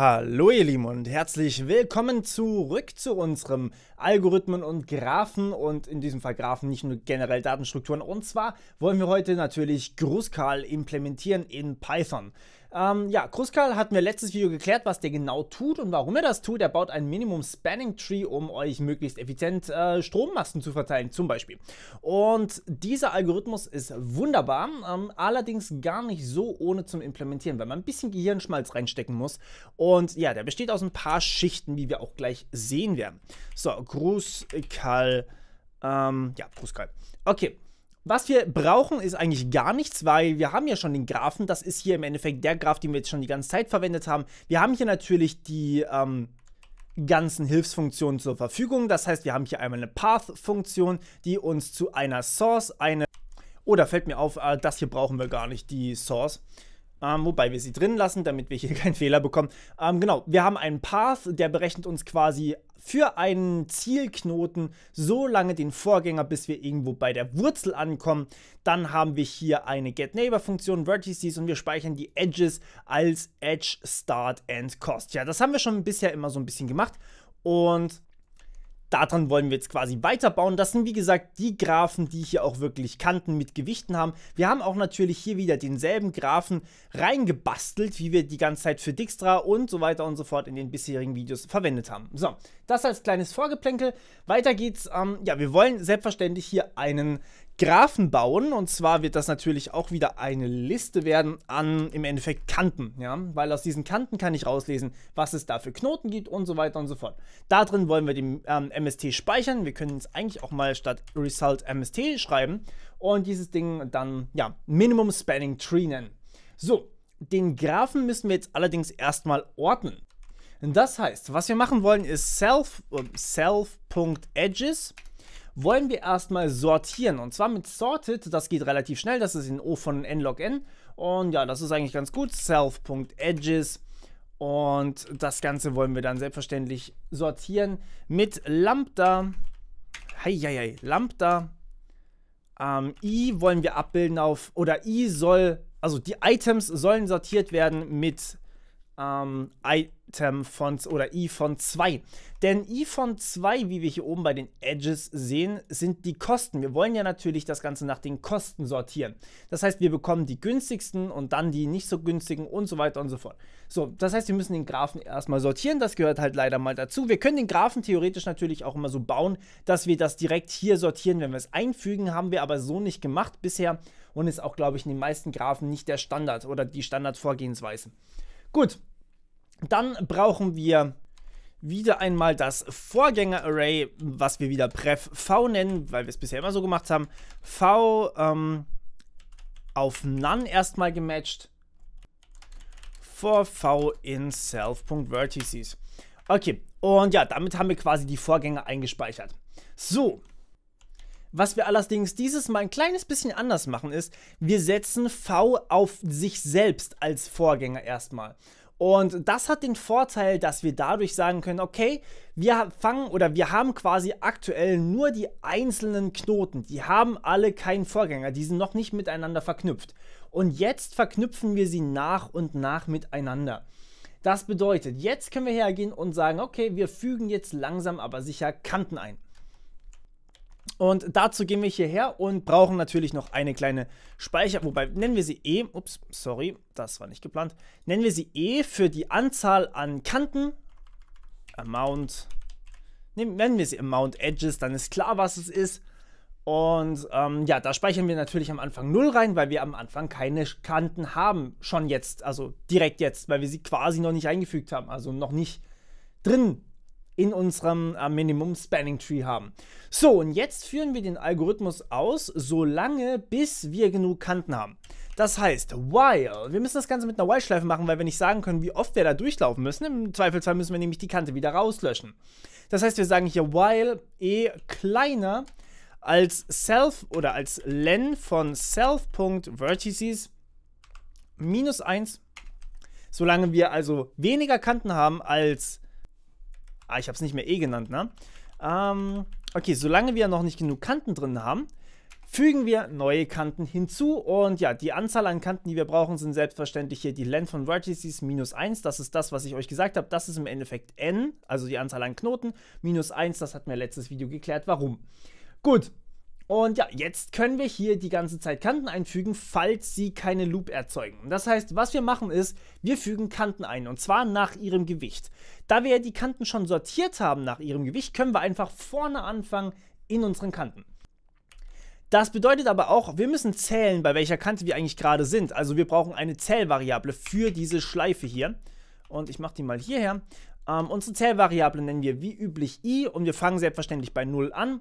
Hallo ihr Lieben und herzlich willkommen zurück zu unserem Algorithmen und Graphen und in diesem Fall Graphen nicht nur generell Datenstrukturen. Und zwar wollen wir heute natürlich Grußkarl implementieren in Python. Ähm, ja, Kruskal hat mir letztes Video geklärt, was der genau tut und warum er das tut. Er baut ein Minimum Spanning Tree, um euch möglichst effizient äh, Strommasten zu verteilen, zum Beispiel. Und dieser Algorithmus ist wunderbar, ähm, allerdings gar nicht so ohne zum Implementieren, weil man ein bisschen Gehirnschmalz reinstecken muss. Und ja, der besteht aus ein paar Schichten, wie wir auch gleich sehen werden. So, Kruskal. Ähm, ja, Kruskal. Okay. Was wir brauchen, ist eigentlich gar nichts, weil wir haben ja schon den Graphen. Das ist hier im Endeffekt der Graph, den wir jetzt schon die ganze Zeit verwendet haben. Wir haben hier natürlich die ähm, ganzen Hilfsfunktionen zur Verfügung. Das heißt, wir haben hier einmal eine Path-Funktion, die uns zu einer Source, eine... Oh, fällt mir auf, äh, das hier brauchen wir gar nicht, die Source. Ähm, wobei wir sie drin lassen, damit wir hier keinen Fehler bekommen. Ähm, genau, wir haben einen Path, der berechnet uns quasi für einen Zielknoten so lange den Vorgänger, bis wir irgendwo bei der Wurzel ankommen. Dann haben wir hier eine GetNeighbor-Funktion, Vertices und wir speichern die Edges als Edge, Start and Cost. Ja, das haben wir schon bisher immer so ein bisschen gemacht und daran wollen wir jetzt quasi weiterbauen. Das sind wie gesagt die Graphen, die hier auch wirklich Kanten mit Gewichten haben. Wir haben auch natürlich hier wieder denselben Graphen reingebastelt, wie wir die ganze Zeit für Dijkstra und so weiter und so fort in den bisherigen Videos verwendet haben. So, das als kleines Vorgeplänkel. Weiter geht's. Ähm, ja, wir wollen selbstverständlich hier einen Graphen bauen. Und zwar wird das natürlich auch wieder eine Liste werden an im Endeffekt Kanten, ja, weil aus diesen Kanten kann ich rauslesen, was es da für Knoten gibt und so weiter und so fort. Da drin wollen wir den ähm, MST speichern. Wir können es eigentlich auch mal statt Result MST schreiben und dieses Ding dann ja Minimum Spanning Tree nennen. So, den Graphen müssen wir jetzt allerdings erstmal ordnen. Das heißt, was wir machen wollen ist self äh, self.edges self wollen wir erstmal sortieren. Und zwar mit Sorted, das geht relativ schnell, das ist in O von n log n. Und ja, das ist eigentlich ganz gut. Self.edges. Und das Ganze wollen wir dann selbstverständlich sortieren mit Lambda. Heieiei, Lambda. Ähm, I wollen wir abbilden auf, oder I soll, also die Items sollen sortiert werden mit ähm, Item von oder I von 2. Denn I von 2, wie wir hier oben bei den Edges sehen, sind die Kosten. Wir wollen ja natürlich das Ganze nach den Kosten sortieren. Das heißt, wir bekommen die günstigsten und dann die nicht so günstigen und so weiter und so fort. So, das heißt, wir müssen den Graphen erstmal sortieren. Das gehört halt leider mal dazu. Wir können den Graphen theoretisch natürlich auch immer so bauen, dass wir das direkt hier sortieren, wenn wir es einfügen. Haben wir aber so nicht gemacht bisher und ist auch, glaube ich, in den meisten Graphen nicht der Standard oder die Standardvorgehensweise. Gut, dann brauchen wir wieder einmal das Vorgänger-Array, was wir wieder pref v nennen, weil wir es bisher immer so gemacht haben. v ähm, auf none erstmal gematcht for v in self.vertices. Okay, und ja, damit haben wir quasi die Vorgänger eingespeichert. So, was wir allerdings dieses Mal ein kleines bisschen anders machen ist, wir setzen v auf sich selbst als Vorgänger erstmal. Und das hat den Vorteil, dass wir dadurch sagen können, okay, wir fangen oder wir haben quasi aktuell nur die einzelnen Knoten. Die haben alle keinen Vorgänger, die sind noch nicht miteinander verknüpft. Und jetzt verknüpfen wir sie nach und nach miteinander. Das bedeutet, jetzt können wir hergehen und sagen, okay, wir fügen jetzt langsam aber sicher Kanten ein. Und dazu gehen wir hierher und brauchen natürlich noch eine kleine Speicher, wobei nennen wir sie E, ups, sorry, das war nicht geplant, nennen wir sie E für die Anzahl an Kanten, Amount, nennen wir sie Amount Edges, dann ist klar, was es ist. Und ähm, ja, da speichern wir natürlich am Anfang 0 rein, weil wir am Anfang keine Kanten haben, schon jetzt, also direkt jetzt, weil wir sie quasi noch nicht eingefügt haben, also noch nicht drin in unserem äh, Minimum Spanning Tree haben. So, und jetzt führen wir den Algorithmus aus, solange bis wir genug Kanten haben. Das heißt, while, wir müssen das Ganze mit einer while-Schleife machen, weil wir nicht sagen können, wie oft wir da durchlaufen müssen. Im Zweifelsfall müssen wir nämlich die Kante wieder rauslöschen. Das heißt, wir sagen hier while e kleiner als self oder als len von self.vertices minus 1, solange wir also weniger Kanten haben als Ah, ich habe es nicht mehr E genannt, ne? Ähm, okay, solange wir noch nicht genug Kanten drin haben, fügen wir neue Kanten hinzu. Und ja, die Anzahl an Kanten, die wir brauchen, sind selbstverständlich hier die Length von Vertices minus 1. Das ist das, was ich euch gesagt habe. Das ist im Endeffekt n, also die Anzahl an Knoten. Minus 1, das hat mir letztes Video geklärt, warum. Gut, und ja, jetzt können wir hier die ganze Zeit Kanten einfügen, falls sie keine Loop erzeugen. Das heißt, was wir machen ist, wir fügen Kanten ein und zwar nach ihrem Gewicht. Da wir ja die Kanten schon sortiert haben nach ihrem Gewicht, können wir einfach vorne anfangen in unseren Kanten. Das bedeutet aber auch, wir müssen zählen, bei welcher Kante wir eigentlich gerade sind. Also wir brauchen eine Zählvariable für diese Schleife hier. Und ich mache die mal hierher. Ähm, unsere Zählvariable nennen wir wie üblich i und wir fangen selbstverständlich bei 0 an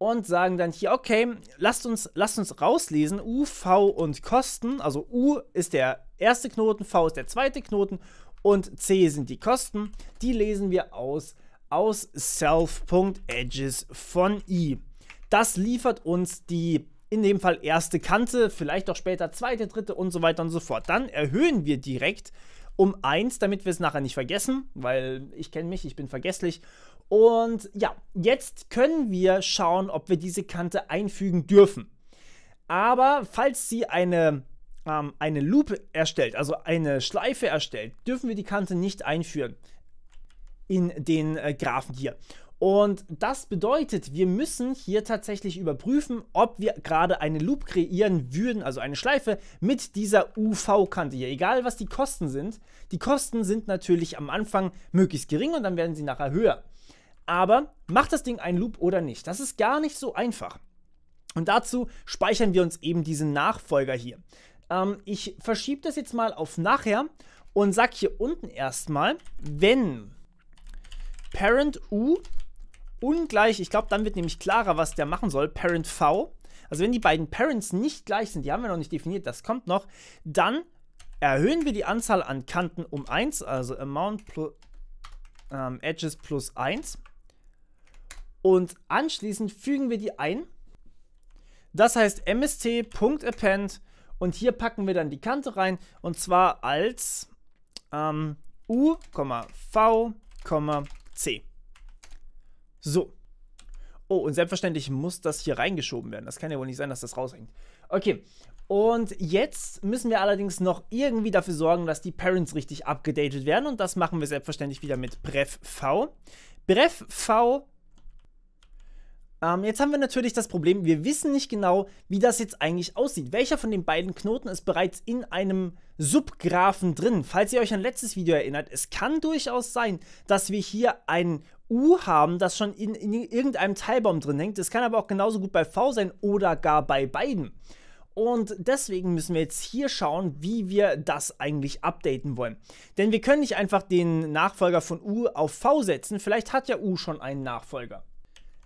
und sagen dann hier, okay, lasst uns, lasst uns rauslesen, U, V und Kosten. Also U ist der erste Knoten, V ist der zweite Knoten und C sind die Kosten. Die lesen wir aus aus self.edges von i. Das liefert uns die in dem Fall erste Kante, vielleicht auch später zweite, dritte und so weiter und so fort. Dann erhöhen wir direkt um 1, damit wir es nachher nicht vergessen, weil ich kenne mich, ich bin vergesslich. Und ja, jetzt können wir schauen, ob wir diese Kante einfügen dürfen. Aber falls sie eine, ähm, eine Lupe erstellt, also eine Schleife erstellt, dürfen wir die Kante nicht einführen in den äh, Graphen hier. Und das bedeutet, wir müssen hier tatsächlich überprüfen, ob wir gerade eine Loop kreieren würden, also eine Schleife mit dieser UV-Kante hier. Egal was die Kosten sind, die Kosten sind natürlich am Anfang möglichst gering und dann werden sie nachher höher aber macht das Ding einen Loop oder nicht? Das ist gar nicht so einfach. Und dazu speichern wir uns eben diesen Nachfolger hier. Ähm, ich verschiebe das jetzt mal auf nachher und sage hier unten erstmal, wenn parent u ungleich, ich glaube, dann wird nämlich klarer, was der machen soll, parent v. Also wenn die beiden Parents nicht gleich sind, die haben wir noch nicht definiert, das kommt noch, dann erhöhen wir die Anzahl an Kanten um 1, also amount plus, ähm, edges plus 1 und anschließend fügen wir die ein. Das heißt mst.append und hier packen wir dann die Kante rein und zwar als ähm, u, v, c. So. Oh, und selbstverständlich muss das hier reingeschoben werden. Das kann ja wohl nicht sein, dass das raushängt. Okay, und jetzt müssen wir allerdings noch irgendwie dafür sorgen, dass die Parents richtig abgedatet werden. Und das machen wir selbstverständlich wieder mit brevv. Brevv ähm, jetzt haben wir natürlich das Problem, wir wissen nicht genau, wie das jetzt eigentlich aussieht. Welcher von den beiden Knoten ist bereits in einem Subgraphen drin? Falls ihr euch an letztes Video erinnert, es kann durchaus sein, dass wir hier ein U haben, das schon in, in irgendeinem Teilbaum drin hängt. Das kann aber auch genauso gut bei V sein oder gar bei beiden. Und deswegen müssen wir jetzt hier schauen, wie wir das eigentlich updaten wollen. Denn wir können nicht einfach den Nachfolger von U auf V setzen. Vielleicht hat ja U schon einen Nachfolger.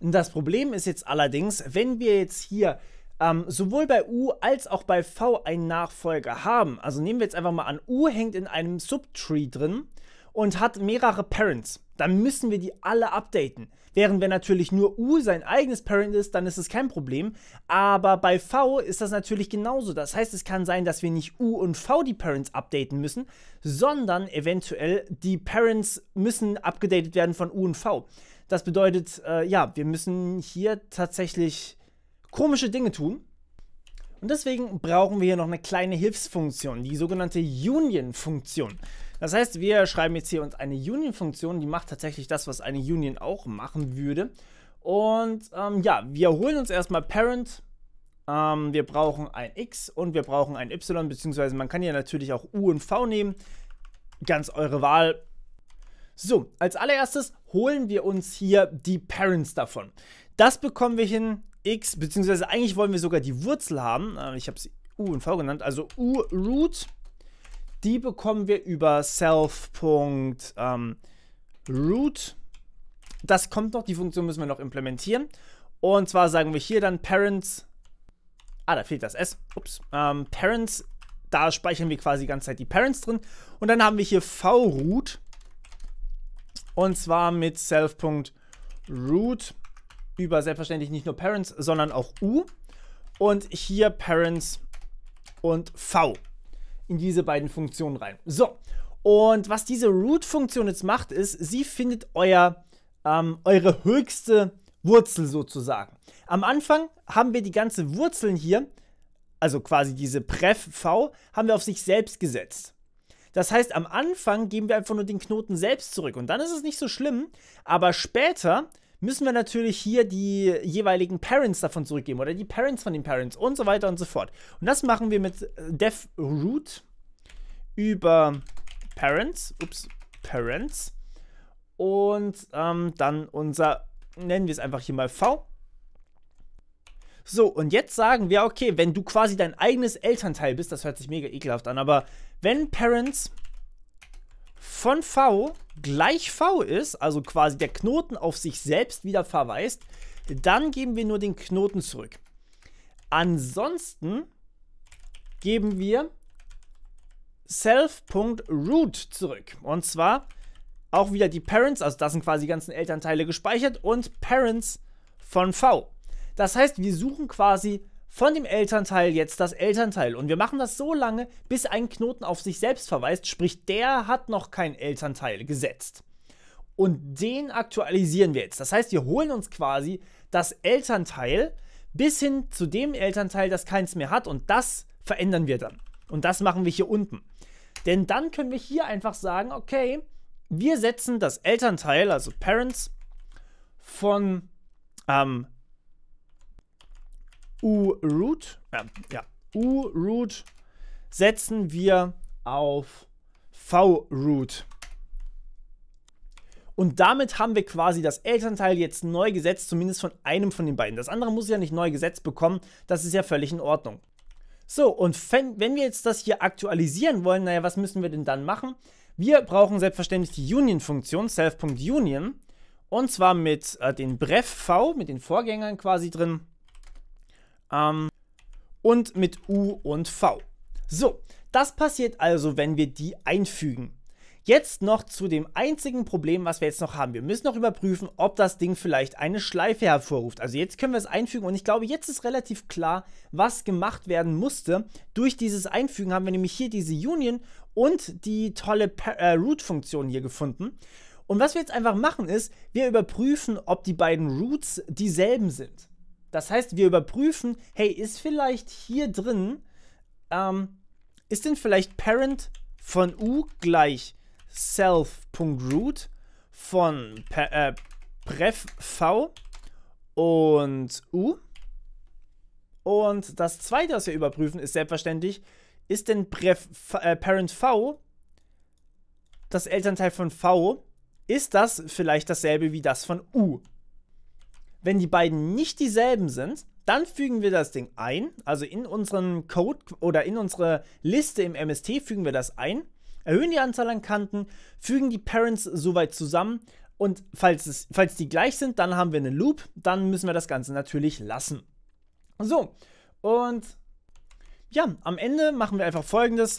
Das Problem ist jetzt allerdings, wenn wir jetzt hier ähm, sowohl bei U als auch bei V einen Nachfolger haben, also nehmen wir jetzt einfach mal an, U hängt in einem Subtree drin und hat mehrere Parents, dann müssen wir die alle updaten. Während wenn natürlich nur U sein eigenes Parent ist, dann ist es kein Problem. Aber bei V ist das natürlich genauso. Das heißt, es kann sein, dass wir nicht U und V die Parents updaten müssen, sondern eventuell die Parents müssen abgedatet werden von U und V. Das bedeutet, äh, ja, wir müssen hier tatsächlich komische Dinge tun. Und deswegen brauchen wir hier noch eine kleine Hilfsfunktion, die sogenannte Union-Funktion. Das heißt, wir schreiben jetzt hier uns eine Union-Funktion, die macht tatsächlich das, was eine Union auch machen würde. Und ähm, ja, wir holen uns erstmal Parent. Ähm, wir brauchen ein X und wir brauchen ein Y, beziehungsweise man kann ja natürlich auch U und V nehmen. Ganz eure Wahl. So, als allererstes holen wir uns hier die Parents davon. Das bekommen wir hin, x, beziehungsweise eigentlich wollen wir sogar die Wurzel haben. Äh, ich habe sie u und v genannt, also u root die bekommen wir über self.root. Ähm, das kommt noch, die Funktion müssen wir noch implementieren. Und zwar sagen wir hier dann parents. Ah, da fehlt das S. Ups. Ähm, parents, da speichern wir quasi die ganze Zeit die Parents drin. Und dann haben wir hier vroot. Und zwar mit self.root über selbstverständlich nicht nur Parents, sondern auch U. Und hier Parents und V in diese beiden Funktionen rein. So, und was diese Root-Funktion jetzt macht, ist, sie findet euer, ähm, eure höchste Wurzel sozusagen. Am Anfang haben wir die ganze Wurzeln hier, also quasi diese Pref V, haben wir auf sich selbst gesetzt. Das heißt, am Anfang geben wir einfach nur den Knoten selbst zurück und dann ist es nicht so schlimm, aber später müssen wir natürlich hier die jeweiligen Parents davon zurückgeben oder die Parents von den Parents und so weiter und so fort. Und das machen wir mit äh, DevRoot über Parents, ups, Parents und ähm, dann unser, nennen wir es einfach hier mal V. So, und jetzt sagen wir, okay, wenn du quasi dein eigenes Elternteil bist, das hört sich mega ekelhaft an, aber wenn Parents von V gleich V ist, also quasi der Knoten auf sich selbst wieder verweist, dann geben wir nur den Knoten zurück. Ansonsten geben wir self.root zurück. Und zwar auch wieder die Parents, also das sind quasi die ganzen Elternteile gespeichert und Parents von V. Das heißt, wir suchen quasi von dem Elternteil jetzt das Elternteil. Und wir machen das so lange, bis ein Knoten auf sich selbst verweist, sprich der hat noch kein Elternteil gesetzt. Und den aktualisieren wir jetzt. Das heißt, wir holen uns quasi das Elternteil bis hin zu dem Elternteil, das keins mehr hat. Und das verändern wir dann. Und das machen wir hier unten. Denn dann können wir hier einfach sagen, okay, wir setzen das Elternteil, also Parents, von ähm, U-Root, äh, ja, U-Root setzen wir auf V-Root. Und damit haben wir quasi das Elternteil jetzt neu gesetzt, zumindest von einem von den beiden. Das andere muss ja nicht neu gesetzt bekommen, das ist ja völlig in Ordnung. So, und wenn wir jetzt das hier aktualisieren wollen, naja, was müssen wir denn dann machen? Wir brauchen selbstverständlich die Union-Funktion, self.union, und zwar mit äh, den bref v, mit den Vorgängern quasi drin. Ähm, und mit U und V. So, das passiert also, wenn wir die einfügen. Jetzt noch zu dem einzigen Problem, was wir jetzt noch haben. Wir müssen noch überprüfen, ob das Ding vielleicht eine Schleife hervorruft. Also jetzt können wir es einfügen und ich glaube, jetzt ist relativ klar, was gemacht werden musste. Durch dieses Einfügen haben wir nämlich hier diese Union und die tolle äh, Root-Funktion hier gefunden. Und was wir jetzt einfach machen ist, wir überprüfen, ob die beiden Roots dieselben sind. Das heißt, wir überprüfen, hey, ist vielleicht hier drin, ähm, ist denn vielleicht Parent von u gleich self.root von per, äh, pref v und u? Und das zweite, was wir überprüfen, ist selbstverständlich, ist denn pref, äh, Parent v das Elternteil von v? Ist das vielleicht dasselbe wie das von u? Wenn die beiden nicht dieselben sind, dann fügen wir das Ding ein, also in unseren Code oder in unsere Liste im MST fügen wir das ein, erhöhen die Anzahl an Kanten, fügen die Parents soweit zusammen und falls, es, falls die gleich sind, dann haben wir eine Loop, dann müssen wir das Ganze natürlich lassen. So, und ja, am Ende machen wir einfach folgendes.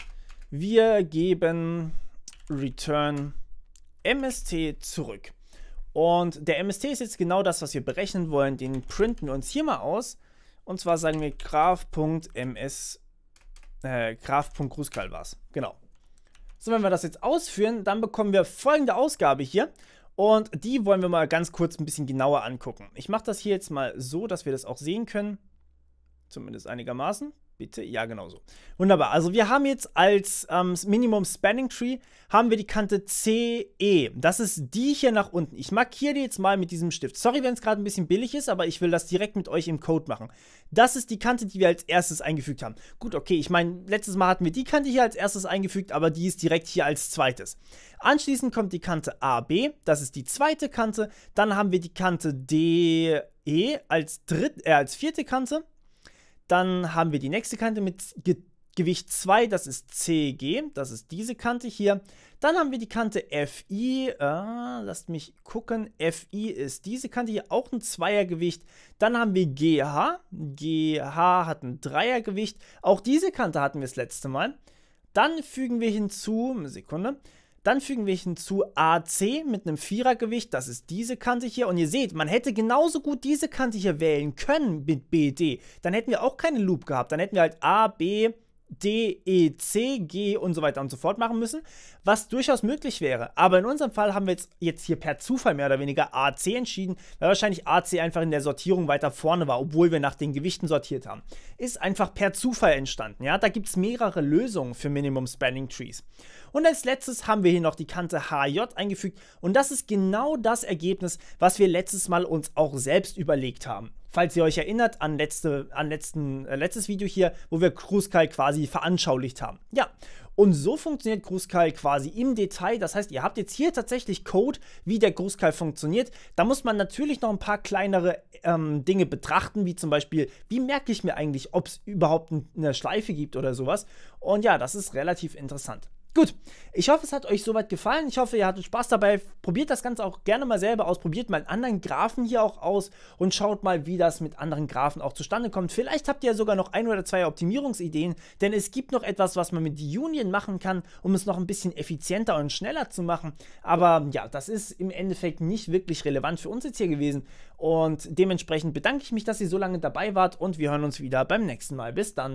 Wir geben return mst zurück. Und der MST ist jetzt genau das, was wir berechnen wollen. Den printen wir uns hier mal aus. Und zwar sagen wir graph.ms, äh, graph.grußkal war's. Genau. So, wenn wir das jetzt ausführen, dann bekommen wir folgende Ausgabe hier. Und die wollen wir mal ganz kurz ein bisschen genauer angucken. Ich mache das hier jetzt mal so, dass wir das auch sehen können. Zumindest einigermaßen. Bitte? Ja, genau so. Wunderbar. Also wir haben jetzt als ähm, Minimum Spanning Tree haben wir die Kante CE. Das ist die hier nach unten. Ich markiere die jetzt mal mit diesem Stift. Sorry, wenn es gerade ein bisschen billig ist, aber ich will das direkt mit euch im Code machen. Das ist die Kante, die wir als erstes eingefügt haben. Gut, okay, ich meine, letztes Mal hatten wir die Kante hier als erstes eingefügt, aber die ist direkt hier als zweites. Anschließend kommt die Kante AB, das ist die zweite Kante. Dann haben wir die Kante DE als, dritt, äh, als vierte Kante. Dann haben wir die nächste Kante mit Ge Gewicht 2, das ist CG, das ist diese Kante hier. Dann haben wir die Kante FI, äh, lasst mich gucken, FI ist diese Kante hier auch ein Zweiergewicht. Dann haben wir GH, GH hat ein Dreiergewicht, auch diese Kante hatten wir das letzte Mal. Dann fügen wir hinzu, Sekunde, dann fügen wir hinzu AC mit einem Vierergewicht, das ist diese Kante hier. Und ihr seht, man hätte genauso gut diese Kante hier wählen können mit BD. Dann hätten wir auch keine Loop gehabt. Dann hätten wir halt A, B, D, E, C, G und so weiter und so fort machen müssen, was durchaus möglich wäre. Aber in unserem Fall haben wir jetzt, jetzt hier per Zufall mehr oder weniger AC entschieden, weil wahrscheinlich AC einfach in der Sortierung weiter vorne war, obwohl wir nach den Gewichten sortiert haben. Ist einfach per Zufall entstanden. Ja? Da gibt es mehrere Lösungen für Minimum Spanning Trees. Und als letztes haben wir hier noch die Kante HJ eingefügt und das ist genau das Ergebnis, was wir letztes Mal uns auch selbst überlegt haben falls ihr euch erinnert an, letzte, an letzten, äh, letztes Video hier, wo wir Kruskal quasi veranschaulicht haben. Ja, und so funktioniert Grußkal quasi im Detail. Das heißt, ihr habt jetzt hier tatsächlich Code, wie der Grußkal funktioniert. Da muss man natürlich noch ein paar kleinere ähm, Dinge betrachten, wie zum Beispiel, wie merke ich mir eigentlich, ob es überhaupt eine Schleife gibt oder sowas. Und ja, das ist relativ interessant. Gut, ich hoffe, es hat euch soweit gefallen. Ich hoffe, ihr hattet Spaß dabei. Probiert das Ganze auch gerne mal selber aus. Probiert mal einen anderen Graphen hier auch aus und schaut mal, wie das mit anderen Graphen auch zustande kommt. Vielleicht habt ihr ja sogar noch ein oder zwei Optimierungsideen, denn es gibt noch etwas, was man mit Union machen kann, um es noch ein bisschen effizienter und schneller zu machen. Aber ja, das ist im Endeffekt nicht wirklich relevant für uns jetzt hier gewesen. Und dementsprechend bedanke ich mich, dass ihr so lange dabei wart und wir hören uns wieder beim nächsten Mal. Bis dann.